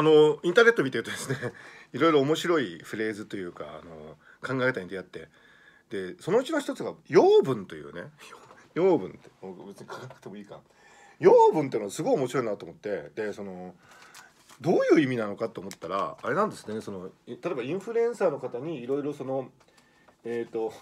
あのインターネット見てるとですね いろいろ面白いフレーズというかあの考え方に出会ってでそのうちの一つが養分というね 養分って別に書かなくてもいいか養分っていうのはすごい面白いなと思ってでそのどういう意味なのかと思ったらあれなんですねその例えばインフルエンサーの方にいろいろそのえっ、ー、と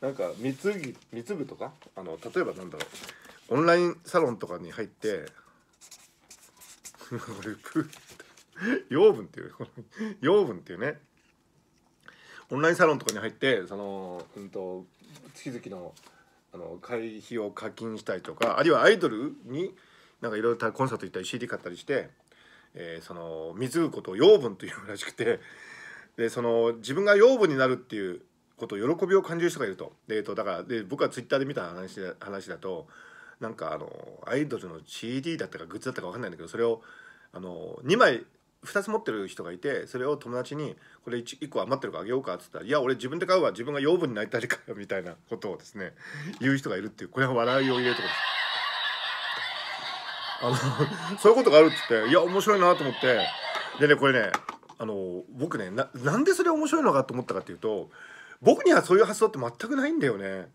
なんか貢ぎ貢ぐとかあの例えばなんだろうオンラインサロンとかに入って養分っていう養分っていうねオンラインサロンとかに入ってその、うんと、月々のあの会費を課金したりとかあるいはアイドルになんかいろいろコンサート行ったり CD 買ったりして、えー、その水うことを養分というらしくてでその自分が養分になるっていうこと喜びを感じる人がいるとで、えー、とだからで僕はツイッターで見た話話だとなんかあのアイドルの CD だったかグッズだったか分かんないんだけどそれをあの2枚2つ持ってる人がいてそれを友達に「これ 1, 1個余ってるからあげようか」っつったら「いや俺自分で買うわ自分が養分になりたいから」みたいなことをですね言う人がいるっていうこれは笑いを入れるとあの そういうことがあるっつっていや面白いなと思ってでねこれねあの僕ねなんでそれ面白いのかと思ったかっていうと僕にはそういう発想って全くないんだよね。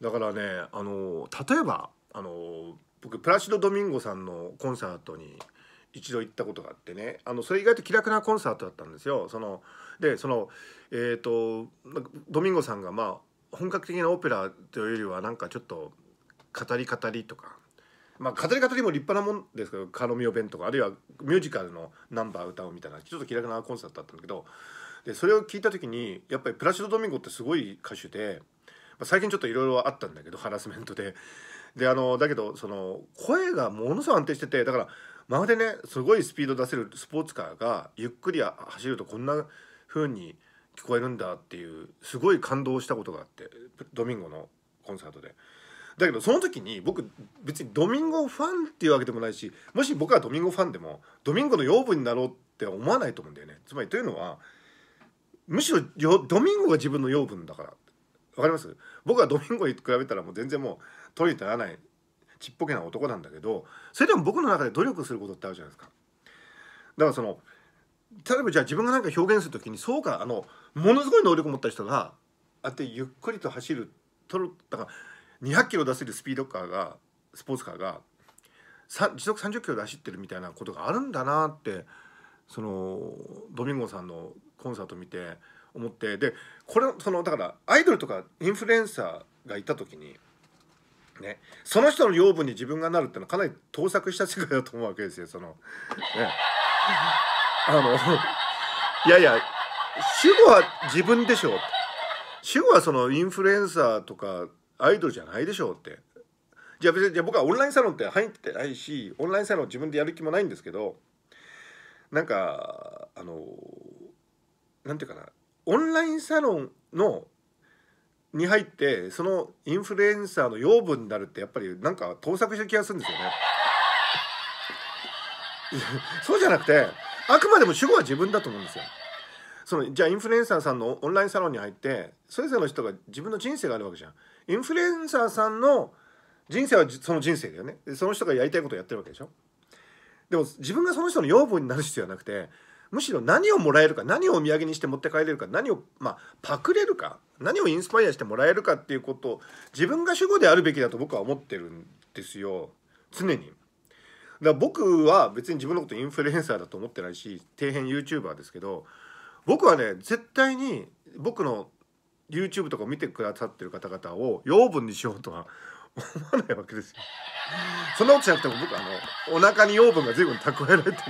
だからねあの例えばあの僕プラシド・ドミンゴさんのコンサートに一度行ったことがあってねあのそれ意外と気楽なコンサートだったんですよ。そのでそのえっ、ー、とドミンゴさんがまあ本格的なオペラというよりはなんかちょっと語り語りとか。まあ、語り語りも立派なもんですけどカロミオ弁とかあるいはミュージカルのナンバー歌うみたいなちょっと気楽なコンサートだったんだけどでそれを聞いた時にやっぱりプラシド・ドミンゴってすごい歌手で最近ちょっといろいろあったんだけどハラスメントでであのだけどその声がものすごい安定しててだからまるでねすごいスピード出せるスポーツカーがゆっくり走るとこんな風に聞こえるんだっていうすごい感動したことがあってドミンゴのコンサートで。だけどその時に僕別にドミンゴファンっていうわけでもないしもし僕がドミンゴファンでもドミンゴの養分になろうって思わないと思うんだよねつまりというのはむしろドミンゴが自分の養分だからわかります僕はドミンゴに比べたらもう全然もう取りにならないちっぽけな男なんだけどそれでも僕の中で努力することってあるじゃないですか。だからその例えばじゃあ自分が何か表現する時にそうかあのものすごい能力を持った人があってゆっくりと走るとるだから200キロ出せるスピードカーがスポーツカーが時速30キロで走ってるみたいなことがあるんだなってそのドミンゴさんのコンサート見て思ってでこれそのだからアイドルとかインフルエンサーがいた時に。ね、その人の養分に自分がなるってのはかなり盗作した世界だと思うわけですよその、ね、あのいやいや主語は自分でしょ主語はそのインフルエンサーとかアイドルじゃないでしょうってじゃあ別にじゃあ僕はオンラインサロンって入ってないしオンラインサロン自分でやる気もないんですけどなんかあのなんていうかなオンラインサロンのに入ってそのインフルエンサーの養分になるってやっぱりなんか盗作した気がするんですよね。そうじゃなくてあくまでも主語は自分だと思うんですよ。そのじゃあインフルエンサーさんのオンラインサロンに入ってそれぞれの人が自分の人生があるわけじゃん。インフルエンサーさんの人生はその人生だよね。その人がやりたいことをやってるわけでしょ。でも自分がその人の養分になる必要はなくてむしろ何をもらえるか何をお土産にして持って帰れるか何を、まあ、パクれるか何をインスパイアしてもらえるかっていうことを自分が主語であるべきだと僕は思ってるんですよ常に。だから僕は別に自分のことインフルエンサーだと思ってないし底辺 YouTuber ですけど僕はね絶対に僕の YouTube とか見てくださってる方々を養分にしようとは思わないわけですよ。そんなことゃなくても僕あのお腹に養分が随分蓄えられてるんで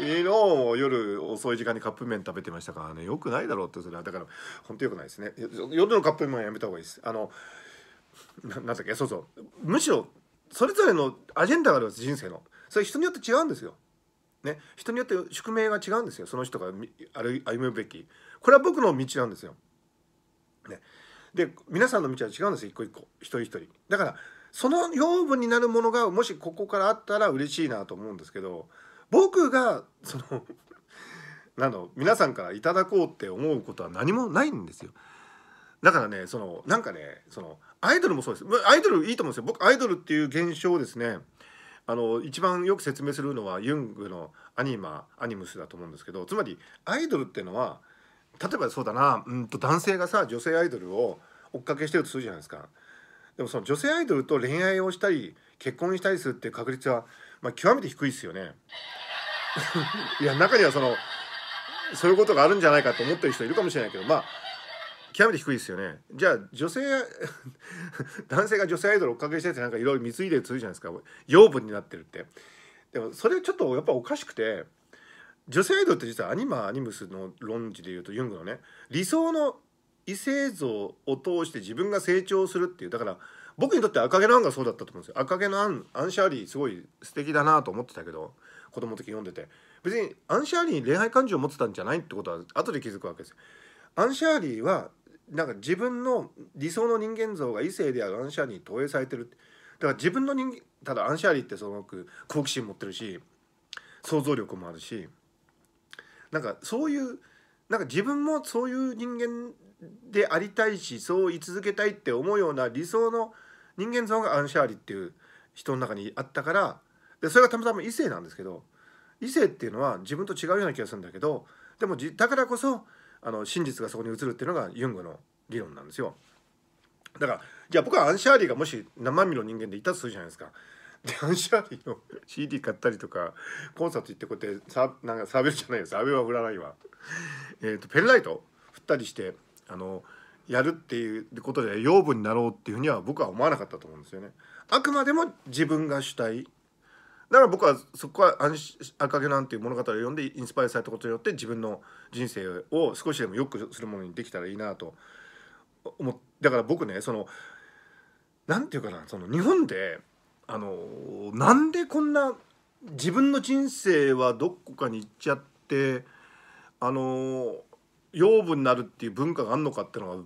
昨日も夜遅い時間にカップ麺食べてましたからねよくないだろうってそれはだから本当よくないですね夜のカップ麺はやめた方がいいですあのなんだっけそうそうむしろそれぞれのアジェンダがあるんです人生のそれ人によって違うんですよね、人によって宿命が違うんですよその人が歩むべきこれは僕の道なんですよ。ね、で皆さんの道は違うんですよ一個一個一人一人。だからその養分になるものがもしここからあったら嬉しいなと思うんですけど僕がその なの皆さんからいただこうって思うことは何もないんですよ。だからねそのなんかねそのアイドルもそうですアイドルいいと思うんですよ僕アイドルっていう現象をですねあの一番よく説明するのはユングのアニマアニムスだと思うんですけどつまりアイドルっていうのは例えばそうだなうんと男性がさ女性アイドルを追っかけしてるとするじゃないですか。でもその女性アイドルと恋愛をしたり結婚したりするっていう確率は、まあ、極めて低いですよね いや中にはそのそういうことがあるんじゃないかと思ってる人いるかもしれないけどまあ極めて低いですよねじゃあ女性 男性が女性アイドルを追っかけしててなんかいろいろ貢いでるるじゃないですか養分になってるってでもそれちょっとやっぱおかしくて女性アイドルって実はアニマアニムスの論理でいうとユングのね理想の異性像を通して自分が成長するっていうだから僕にとって赤毛のアンがそうだったと思うんですよ赤毛のアンアンシャーリーすごい素敵だなと思ってたけど子供の時読んでて別にアンシャーリーに恋愛感情を持ってたんじゃないってことは後で気づくわけですアンシャーリーはなんか自分の理想の人間像が異性であるアンシャーリーに投影されてるだから自分の人間ただアンシャーリーってすごく好奇心持ってるし想像力もあるしなんかそういうなんか自分もそういう人間でありたいしそう言い続けたいって思うような理想の人間像がアンシャーリっていう人の中にあったからでそれがたまたま異性なんですけど異性っていうのは自分と違うような気がするんだけどでもだからこそあの真実がそこに映るっていうのがユングの理論なんですよ。だからじゃあ僕はアンシャーリーがもし生身の人間でいたとするじゃないですかでアンシャーリーの CD 買ったりとかコンサート行ってこうやってサなんかサーベルじゃないよサーベルは売らないわ、えーと、ペンライト振ったりしてあのやるっていうことで養分になろうっていうふうには僕は思わなかったと思うんですよね。あくまでも自分が主体だから僕はそこは「赤毛」なんていう物語を読んでインスパイアされたことによって自分の人生を少しでもよくするものにできたらいいなと思だから僕ねその何て言うかなその日本であのなんでこんな自分の人生はどこかに行っちゃってあの養分になるっていう文化があるのかっていうのは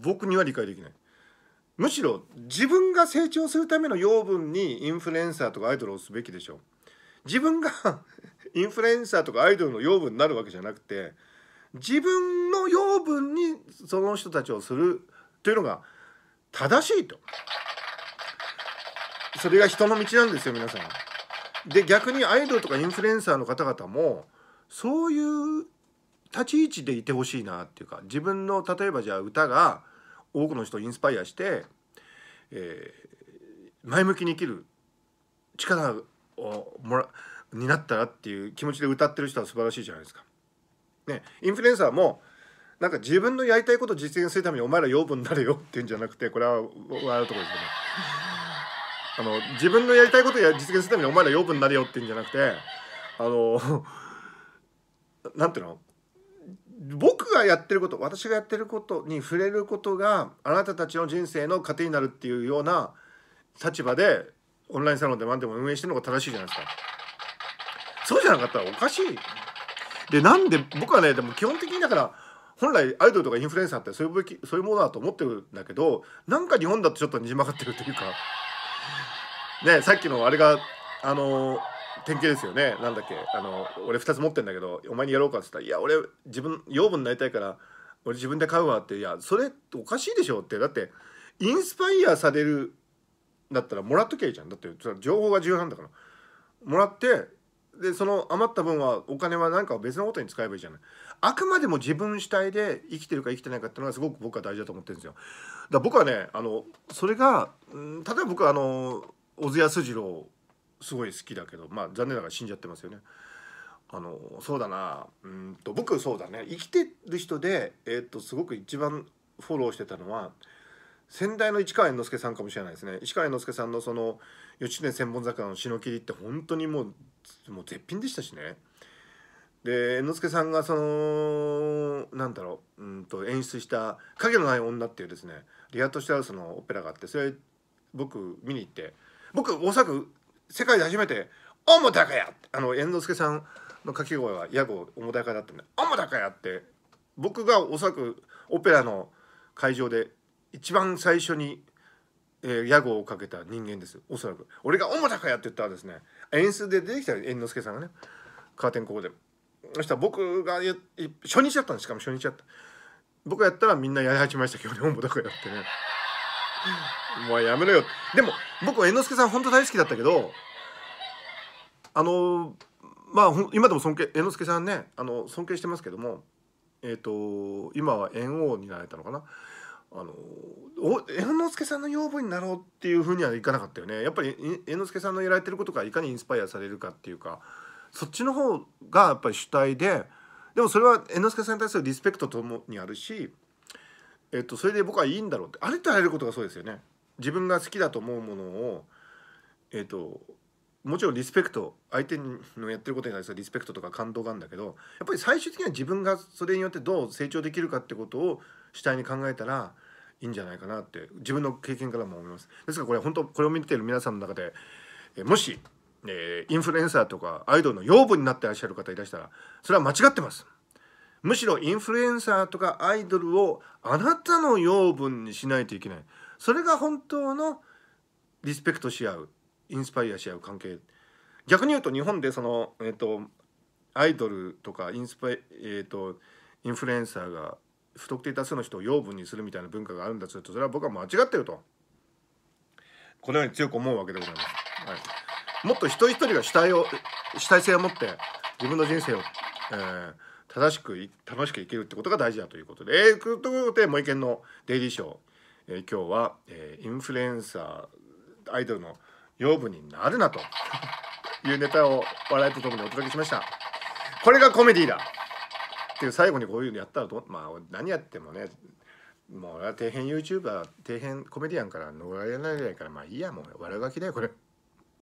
僕には理解できない。むしろ自分が成長するための養分にインフルエンサーとかアイドルをすべきでしょ自分が インフルエンサーとかアイドルの養分になるわけじゃなくて自分の養分にその人たちをするというのが正しいと。それが人の道なんですよ皆さん。で逆にアイドルとかインフルエンサーの方々もそういう立ち位置でいてほしいなっていうか自分の例えばじゃあ歌が多くの人をインスパイアして、えー、前向きに生きる力をもらになったらっていう気持ちで歌ってる人は素晴らしいじゃないですか。ね、インフルエンサーもなんか自分のやりたいことを実現するためにお前ら養分になれよっていうんじゃなくてこれは笑うところですよね。あの自分のやりたいことを実現するためにお前ら養分になれよって言うんじゃなくてあの何 ていうの僕がやってること私がやってることに触れることがあなたたちの人生の糧になるっていうような立場でオンラインサロンで何でも運営してるのが正しいじゃないですかそうじゃなかったらおかしいでなんで僕はねでも基本的にだから本来アイドルとかインフルエンサーってそういうそういうものだと思ってるんだけどなんか日本だとちょっとにじまかってるというか。ねさっきのあれがあの典型ですよねなんだっけあの俺2つ持ってんだけどお前にやろうかっつったら「いや俺自分養分になりたいから俺自分で買うわ」って「いやそれおかしいでしょ」ってだってインスパイアされるだったらもらっときゃいいじゃんだって情報が重要なんだからもらってでその余った分はお金は何か別のことに使えばいいじゃないあくまでも自分主体で生きてるか生きてないかっていうのがすごく僕は大事だと思ってるんですよだ僕はねあのそれが、うん、例えば僕はあの小津安二郎すごい好きだけどまあ残念ながら死んじゃってますよねあのそうだなうんと僕そうだね生きてる人で、えー、っとすごく一番フォローしてたのは先代の市川猿之助さんかもしれないですね市川猿之助さんのその義経千本桜の篠切りって本当にもうもう絶品でしたしねで猿之助さんがそのなんだろううんと演出した「影のない女」っていうですねリア・トシあウスのオペラがあってそれ僕見に行って僕大阪世界で初めて「おもたかや!」あの猿之助さんの掛け声は野号おもたかだったんで「おもたかや!」って僕がおそらくオペラの会場で一番最初に、えー、屋号をかけた人間ですおそらく俺が「桃かや」って言ったらですね演出で出てきた猿之助さんがねカーテンここでそしたら僕が初日だったんですしかも初日だった僕やったらみんなやり始めましたけどね桃かやってねもうやめろよでも僕は猿之助さん本当大好きだったけどあのまあ今でも尊敬猿之助さんねあの尊敬してますけどもえっ、ー、と今は猿翁になられたのかなあのお猿之助さんの養分になろうっていうふうにはいかなかったよねやっぱり猿之助さんのやられてることがいかにインスパイアされるかっていうかそっちの方がやっぱり主体ででもそれは猿之助さんに対するリスペクトともにあるし、えっと、それで僕はいいんだろうってあれとあらゆることがそうですよね。自分が好きだと思うものを、えっと、もちろんリスペクト相手のやってることに対するリスペクトとか感動があるんだけどやっぱり最終的には自分がそれによってどう成長できるかってことを主体に考えたらいいんじゃないかなって自分の経験からも思いますですからこれ本当これを見ている皆さんの中でもし、えー、インフルエンサーとかアイドルの養分になってらっしゃる方いらしたらそれは間違ってますむしろインフルエンサーとかアイドルをあなたの養分にしないといけないそれが本当のリスペクトし合うインスパイアし合う関係逆に言うと日本でその、えーと、アイドルとかインスパイ、えーと、とインフルエンサーが不特定多数の人を養分にするみたいな文化があるんだとするとそれは僕は間違ってるとこのように強く思うわけでございます、はい、もっと一人一人が主体を主体性を持って自分の人生を、えー、正しく楽しく生きるってことが大事だということで、えー、ということで萌犬の「デイリーショー」えー、今日は、えー、インフルエンサーアイドルの養分になるなというネタを笑いとともにお届けしました。これがコメディだっていう最後にこういうのやったらどまあ何やってもねもう俺は底辺 YouTuber 底辺コメディアンから逃れられないからまあいいやもう悪ガキだよこれ。